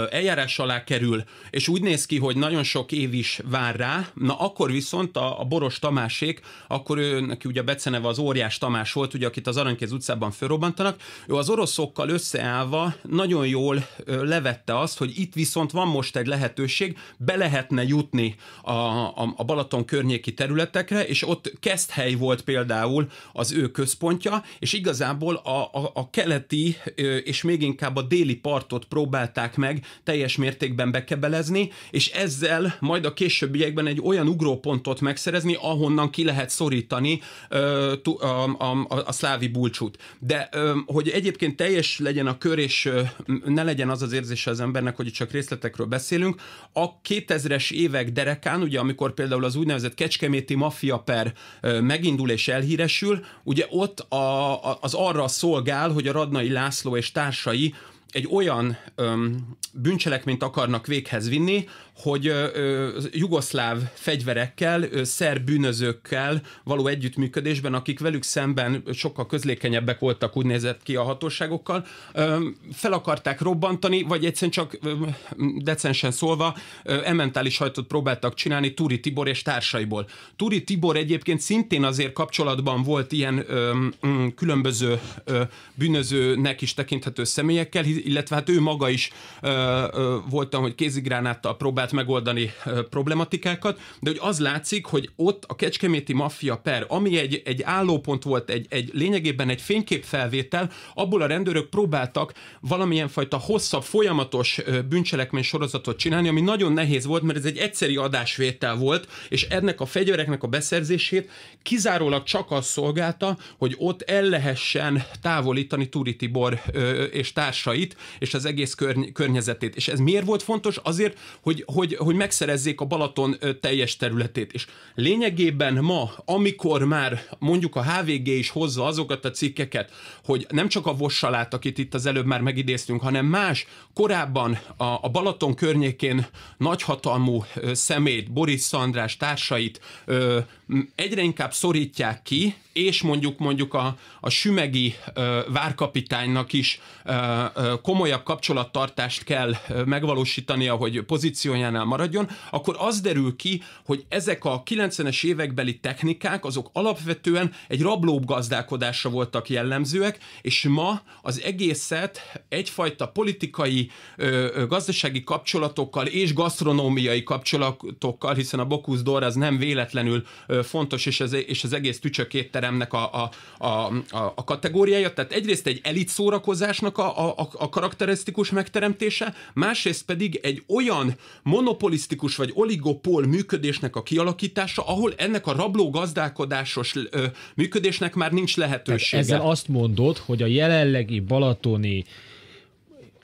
eljárás alá kerül, és úgy néz ki, hogy nagyon sok év is vár rá, na akkor viszont a, a Boros Tamásék, akkor ő, neki ugye a beceneve az Óriás Tamás volt, ugye, akit az Aranykéz utcában felrobbantanak, ő az oroszokkal összeállva nagyon jól ö, levette azt, hogy itt viszont van most egy lehetőség, be lehetne jutni a, a, a Balaton környéki területekre, és ott Keszthely volt például az ő központja, és igazából a, a, a keleti ö, és még inkább a déli partot próbál próbálták meg teljes mértékben bekebelezni, és ezzel majd a későbbiekben egy olyan ugrópontot megszerezni, ahonnan ki lehet szorítani ö, a, a, a, a szlávi bulcsút. De ö, hogy egyébként teljes legyen a kör, és ö, ne legyen az az érzése az embernek, hogy csak részletekről beszélünk, a 2000-es évek derekán, ugye amikor például az úgynevezett kecskeméti maffia per ö, megindul és elhíresül, ugye ott a, a, az arra szolgál, hogy a Radnai László és társai egy olyan öm, bűncselekményt akarnak véghez vinni, hogy ö, jugoszláv fegyverekkel, ö, szerb bűnözőkkel való együttműködésben, akik velük szemben sokkal közlékenyebbek voltak, úgy nézett ki a hatóságokkal, ö, fel akarták robbantani, vagy egyszerűen csak ö, decensen szólva ö, ementális hajtot próbáltak csinálni Turi Tibor és társaiból. Turi Tibor egyébként szintén azért kapcsolatban volt ilyen ö, ö, különböző ö, bűnözőnek is tekinthető személyekkel, illetve hát ő maga is voltam, hogy kézigránáttal próbált megoldani problematikákat, de hogy az látszik, hogy ott a kecskeméti maffia per, ami egy, egy állópont volt, egy, egy lényegében egy fényképfelvétel, abból a rendőrök próbáltak valamilyen fajta hosszabb, folyamatos bűncselekmény sorozatot csinálni, ami nagyon nehéz volt, mert ez egy egyszeri adásvétel volt, és ennek a fegyvereknek a beszerzését kizárólag csak az szolgálta, hogy ott el lehessen távolítani Turi Tibor és társait, lakóit és az egész körny- környezetét. És ez miért volt fontos? Azért, hogy, hogy, hogy megszerezzék a Balaton teljes területét. És lényegében ma, amikor már mondjuk a HVG is hozza azokat a cikkeket, hogy nem csak a vossalát, akit itt az előbb már megidéztünk, hanem más korábban a, a Balaton környékén nagyhatalmú szemét, Boris Szandrás társait ö, egyre inkább szorítják ki, és mondjuk mondjuk a, a sümegi ö, várkapitánynak is ö, ö, komolyabb kapcsolattartást kell megvalósítania, hogy pozíciójánál maradjon, akkor az derül ki, hogy ezek a 90-es évekbeli technikák, azok alapvetően egy rablóbb gazdálkodásra voltak jellemzőek, és ma az egészet egyfajta politikai, ö, gazdasági kapcsolatokkal és gasztronómiai kapcsolatokkal, hiszen a Bokusz d'Or az nem véletlenül ö, fontos, és az, és az egész tücsökét étteremnek a, a, a, a kategóriája, tehát egyrészt egy elit szórakozásnak a, a, a karakterisztikus megteremtése, másrészt pedig egy olyan monopolisztikus vagy oligopol működésnek a kialakítása, ahol ennek a rabló gazdálkodásos működésnek már nincs lehetősége. Tehát ezzel azt mondod, hogy a jelenlegi balatoni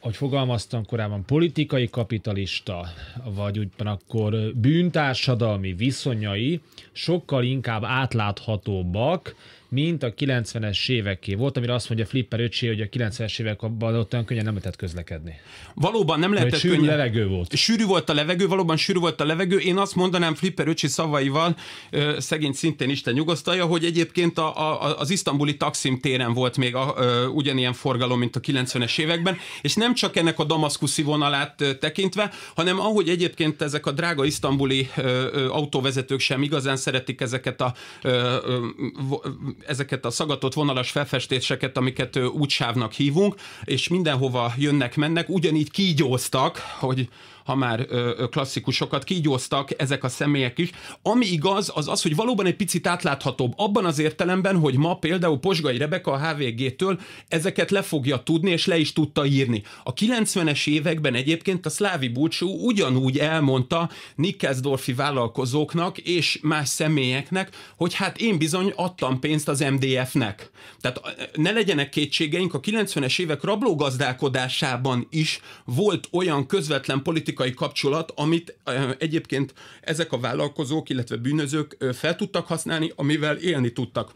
ahogy fogalmaztam korábban, politikai kapitalista, vagy akkor bűntársadalmi viszonyai sokkal inkább átláthatóbbak, mint a 90-es éveké. Volt, amire azt mondja Flipper öcsé, hogy a 90-es években ott olyan könnyen nem lehetett közlekedni. Valóban nem lehetett sűrű könnyen. levegő volt. Sűrű volt a levegő, valóban sűrű volt a levegő. Én azt mondanám Flipper öcsi szavaival, szegény szintén Isten nyugosztalja, hogy egyébként a, a, az isztambuli taxim téren volt még a, a, ugyanilyen forgalom, mint a 90-es években, és nem csak ennek a damaszkuszi vonalát tekintve, hanem ahogy egyébként ezek a drága isztambuli ö, ö, autóvezetők sem igazán szeretik ezeket a ö, ezeket a szagatott vonalas felfestéseket, amiket útsávnak hívunk, és mindenhova jönnek-mennek, ugyanígy kígyóztak, hogy ha már ö, klasszikusokat kígyóztak ezek a személyek is. Ami igaz, az az, hogy valóban egy picit átláthatóbb abban az értelemben, hogy ma például Posgai Rebeka a HVG-től ezeket le fogja tudni, és le is tudta írni. A 90-es években egyébként a Szlávi Búcsú ugyanúgy elmondta Nikkezdorfi vállalkozóknak és más személyeknek, hogy hát én bizony adtam pénzt az MDF-nek. Tehát ne legyenek kétségeink, a 90-es évek rablógazdálkodásában is volt olyan közvetlen politikai politikai kapcsolat, amit egyébként ezek a vállalkozók, illetve bűnözők fel tudtak használni, amivel élni tudtak.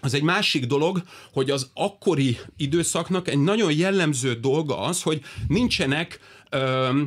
Az egy másik dolog, hogy az akkori időszaknak egy nagyon jellemző dolga az, hogy nincsenek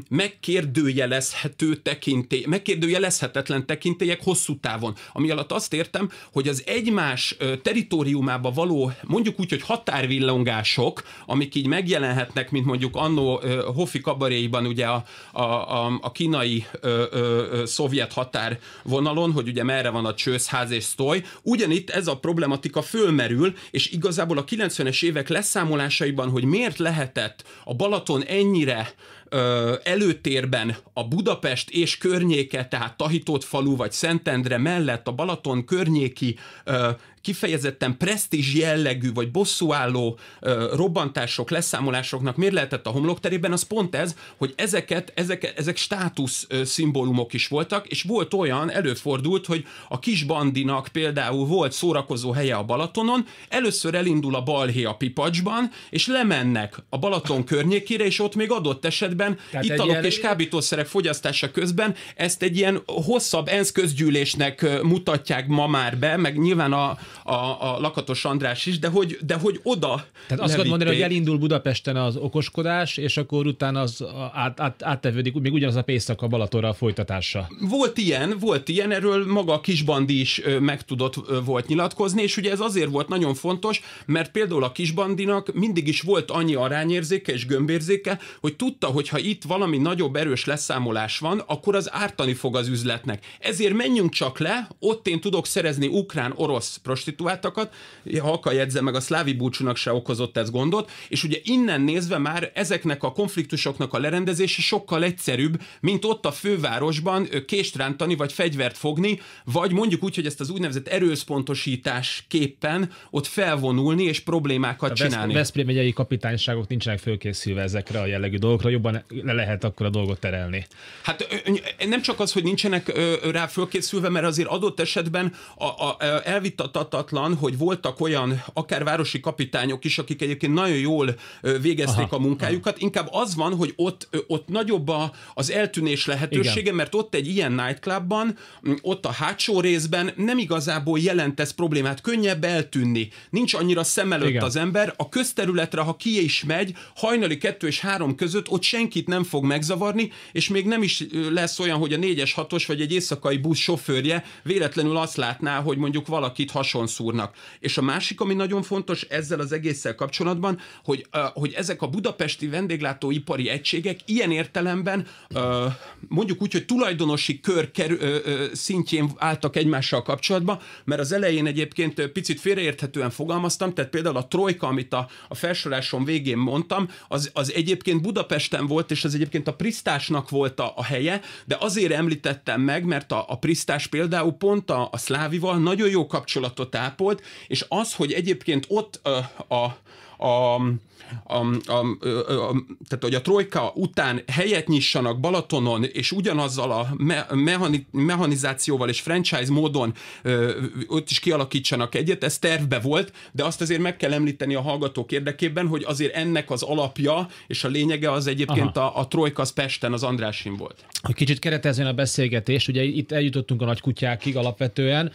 megkérdőjelezhető tekintély, megkérdőjelezhetetlen tekintélyek hosszú távon. Ami alatt azt értem, hogy az egymás teritoriumába való, mondjuk úgy, hogy határvillongások, amik így megjelenhetnek, mint mondjuk annó Hofi kabaréiban ugye a, a, a, a kínai ö, ö, szovjet határvonalon, hogy ugye merre van a csőzház és sztoj, ugyanitt ez a problematika fölmerül, és igazából a 90-es évek leszámolásaiban, hogy miért lehetett a Balaton ennyire ö, előtérben a Budapest és környéke, tehát Tahitót falu vagy Szentendre mellett a Balaton környéki ö, kifejezetten presztízs jellegű vagy bosszúálló ö, robbantások, leszámolásoknak miért lehetett a homlokterében, az pont ez, hogy ezeket, ezek, ezek státusz ö, szimbólumok is voltak, és volt olyan, előfordult, hogy a kisbandinak például volt szórakozó helye a Balatonon, először elindul a balhé a pipacsban, és lemennek a Balaton környékére, és ott még adott esetben Tehát italok ilyen... és kábítószerek fogyasztása közben ezt egy ilyen hosszabb ENSZ közgyűlésnek mutatják ma már be, meg nyilván a, a, a Lakatos András is, de hogy, de hogy oda Tehát azt kell mondani, hogy elindul Budapesten az okoskodás, és akkor utána az át, át, áttevődik, még ugyanaz a pénzszak a Balatonra a folytatása. Volt ilyen, volt ilyen, erről maga a Kisbandi is meg tudott volt nyilatkozni, és ugye ez azért volt nagyon fontos, mert például a Kisbandinak mindig is volt annyi arányérzéke és gömbérzéke, hogy tudta, hogy ha itt valami nagyobb erős leszámolás van, akkor az ártani fog az üzletnek. Ezért menjünk csak le, ott én tudok szerezni ukrán-orosz prostituáltakat, Halka jegyze meg a szlávi búcsúnak se okozott ez gondot, és ugye innen nézve már ezeknek a konfliktusoknak a lerendezése sokkal egyszerűbb, mint ott a fővárosban kést rántani, vagy fegyvert fogni, vagy mondjuk úgy, hogy ezt az úgynevezett erőszpontosítás képpen ott felvonulni és problémákat a csinálni. A Veszprém megyei kapitányságok nincsenek fölkészülve ezekre a jellegű dolgokra, jobban le lehet akkor a dolgot terelni. Hát nem csak az, hogy nincsenek rá fölkészülve, mert azért adott esetben a, a, elvitatat tagadhatatlan, hogy voltak olyan akár városi kapitányok is, akik egyébként nagyon jól végezték aha, a munkájukat. Aha. Inkább az van, hogy ott, ott nagyobb a, az eltűnés lehetősége, Igen. mert ott egy ilyen nightclubban, ott a hátsó részben nem igazából jelent ez problémát, könnyebb eltűnni. Nincs annyira szem előtt Igen. az ember. A közterületre, ha ki is megy, hajnali kettő és három között ott senkit nem fog megzavarni, és még nem is lesz olyan, hogy a négyes, hatos vagy egy éjszakai busz sofőrje véletlenül azt látná, hogy mondjuk valakit hasonló nagyon szúrnak. És a másik, ami nagyon fontos ezzel az egésszel kapcsolatban, hogy, hogy ezek a budapesti vendéglátóipari egységek ilyen értelemben mondjuk úgy, hogy tulajdonosi kör szintjén álltak egymással kapcsolatban, mert az elején egyébként picit félreérthetően fogalmaztam, tehát például a trojka, amit a, a felsoroláson végén mondtam, az, az egyébként Budapesten volt, és az egyébként a Prisztásnak volt a, a helye, de azért említettem meg, mert a, a Prisztás például pont a, a Szlávival nagyon jó kapcsolatot tápolt, és az, hogy egyébként ott a, a a, a, a, a, tehát, hogy a trojka után helyet nyissanak Balatonon, és ugyanazzal a me, mechanizációval és franchise módon ö, ott is kialakítsanak egyet, ez tervbe volt, de azt azért meg kell említeni a hallgatók érdekében, hogy azért ennek az alapja és a lényege az egyébként a, a trojka az Pesten, az Andrásin volt. Hogy kicsit keretezzön a beszélgetést, ugye itt eljutottunk a nagy kutyákig alapvetően,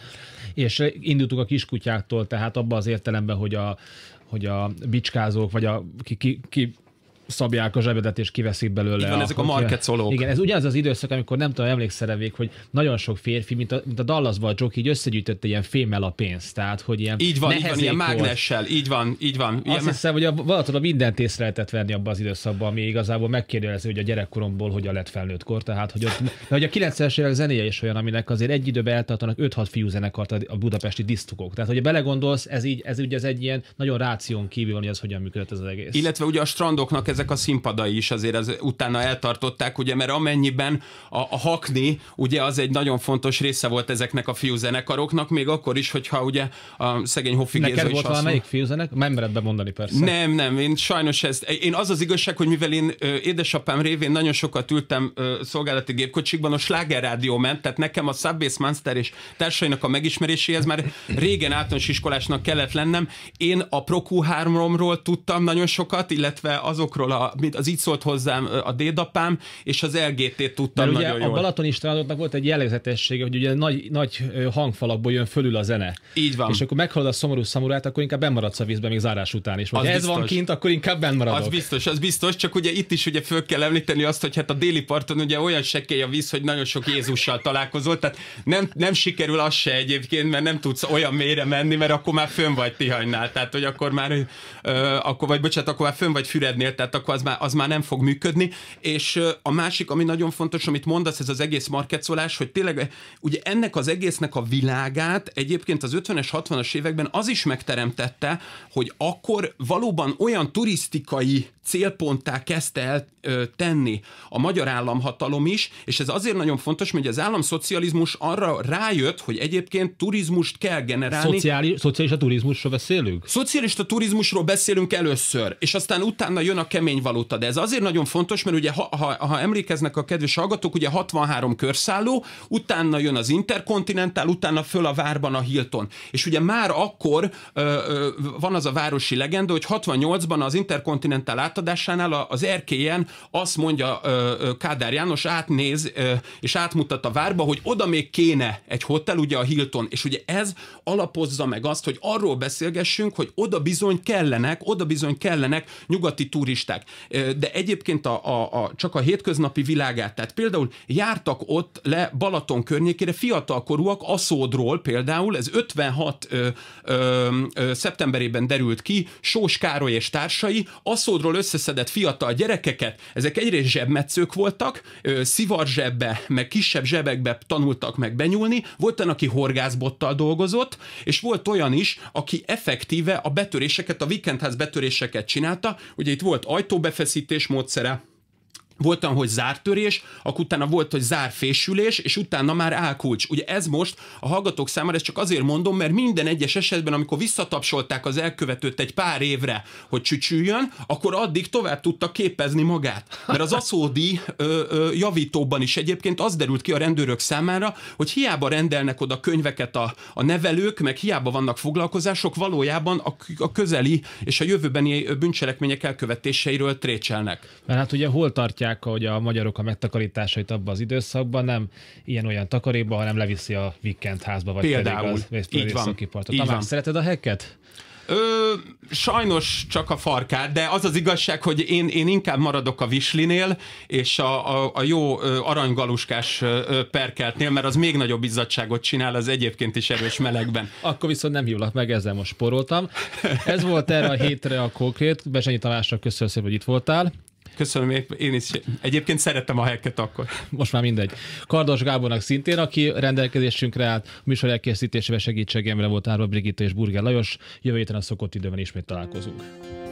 és indultuk a kiskutyáktól, tehát abba az értelemben, hogy a, hogy a bicskázók, vagy a ki, ki, ki szabják a zsebedet és kiveszik belőle. Igen, ezek a market szolók. Igen, ez ugyanaz az időszak, amikor nem tudom, emlékszel még, hogy nagyon sok férfi, mint a, mint a Dallas a így összegyűjtött ilyen fémmel a pénzt. Tehát, hogy ilyen így van, így van, ilyen mágnessel, így van, így van. Ilyen... Azt hiszem, hogy a, valahol mindent észre lehetett venni abban az időszakban, ami igazából megkérdezi, hogy a gyerekkoromból hogyan lett kor. Tehát, hogy, ott, de hogy a 90-es évek zenéje is olyan, aminek azért egy időben eltartanak 5-6 fiú zenekart a budapesti disztukok. Tehát, hogy belegondolsz, ez így, ez ugye az egy ilyen nagyon ráción kívül, hogy az hogyan működött ez az egész. Illetve ugye a strandoknak ez ezek a színpadai is azért az, utána eltartották, ugye, mert amennyiben a, a hakni, ugye az egy nagyon fontos része volt ezeknek a fiúzenekaroknak, még akkor is, hogyha ugye a szegény Hoffi Neked Géza volt valamelyik fiúzenek? Nem mered bemondani persze. Nem, nem, én sajnos ezt, én az az igazság, hogy mivel én ö, édesapám révén nagyon sokat ültem ö, szolgálati gépkocsikban, a Sláger Rádió ment, tehát nekem a Subbase Monster és társainak a megismeréséhez már régen általános iskolásnak kellett lennem. Én a proku 3 ról tudtam nagyon sokat, illetve azokról ahol a, az így szólt hozzám a dédapám, és az lgt tudtam Mert nagyon ugye jól. A Balaton Istvánottnak volt egy jellegzetessége, hogy ugye nagy, nagy hangfalakból jön fölül a zene. Így van. És akkor meghallod a szomorú szamurát, akkor inkább bemaradsz a vízbe még zárás után is. Ha ez biztos. van kint, akkor inkább bennmaradok. Az biztos, az biztos, csak ugye itt is ugye föl kell említeni azt, hogy hát a déli parton ugye olyan sekély a víz, hogy nagyon sok Jézussal találkozol, tehát nem, nem sikerül az se egyébként, mert nem tudsz olyan mélyre menni, mert akkor már fönn vagy Tihanynál, tehát hogy akkor már, ö, akkor vagy bocsánat, akkor már fönn vagy Fürednél, tehát akkor az már, az már nem fog működni. És a másik, ami nagyon fontos, amit mondasz, ez az egész marketszolás, hogy tényleg ugye ennek az egésznek a világát egyébként az 50-es, 60-as években az is megteremtette, hogy akkor valóban olyan turisztikai célponttá kezdte el ö, tenni a magyar államhatalom is, és ez azért nagyon fontos, mert az államszocializmus arra rájött, hogy egyébként turizmust kell generálni. Szociális, a turizmusról beszélünk? a turizmusról beszélünk először, és aztán utána jön a kemény valuta, de ez azért nagyon fontos, mert ugye ha, ha, ha emlékeznek a kedves hallgatók, ugye 63 körszálló, utána jön az Interkontinentál, utána föl a várban a Hilton. És ugye már akkor ö, ö, van az a városi legenda, hogy 68-ban az Interkontinentál átadásánál az erkélyen azt mondja ö, ö, Kádár János, átnéz ö, és átmutat a várba, hogy oda még kéne egy hotel, ugye a Hilton. És ugye ez alapozza meg azt, hogy arról beszélgessünk, hogy oda bizony kellenek, oda bizony kellenek nyugati turisták világ. De egyébként a, a, a, csak a hétköznapi világát, tehát például jártak ott le Balaton környékére fiatalkorúak Aszódról például, ez 56 ö, ö, ö, szeptemberében derült ki, Sós Károly és társai Aszódról összeszedett fiatal gyerekeket, ezek egyrészt zsebmetszők voltak, ö, szivarzsebbe, meg kisebb zsebekbe tanultak meg benyúlni, volt olyan, aki horgászbottal dolgozott, és volt olyan is, aki effektíve a betöréseket, a weekendház betöréseket csinálta, ugye itt volt ajtóbefeszítés módszere, volt olyan, hogy zártörés, akkor utána volt, hogy zárfésülés, és utána már álkulcs. Ugye ez most a hallgatók számára, ezt csak azért mondom, mert minden egyes esetben, amikor visszatapsolták az elkövetőt egy pár évre, hogy csücsüljön, akkor addig tovább tudta képezni magát. Mert az aszódi ö, ö, javítóban is egyébként az derült ki a rendőrök számára, hogy hiába rendelnek oda könyveket a, a nevelők, meg hiába vannak foglalkozások, valójában a, a közeli és a jövőbeni bűncselekmények elkövetéseiről trécselnek. Mert hát ugye hol tartják mondják, hogy a magyarok a megtakarításait abban az időszakban nem ilyen-olyan takaréba, hanem leviszi a vikend házba, vagy Például. pedig az, az így van, Tamás, szereted a hekket? Ö, sajnos csak a farkát, de az az igazság, hogy én, én inkább maradok a vislinél, és a, a, a jó aranygaluskás perkeltnél, mert az még nagyobb izzadságot csinál az egyébként is erős melegben. Akkor viszont nem hívlak meg, ezzel most poroltam. Ez volt erre a hétre a konkrét. Besenyi Tamásra köszönöm szépen, hogy itt voltál. Köszönöm, én is. Egyébként szerettem a helyeket akkor. Most már mindegy. Kardos Gábornak szintén, aki rendelkezésünkre állt, műsor elkészítésével segítségemre volt Árva Brigitta és Burger Lajos. Jövő héten a szokott időben ismét találkozunk.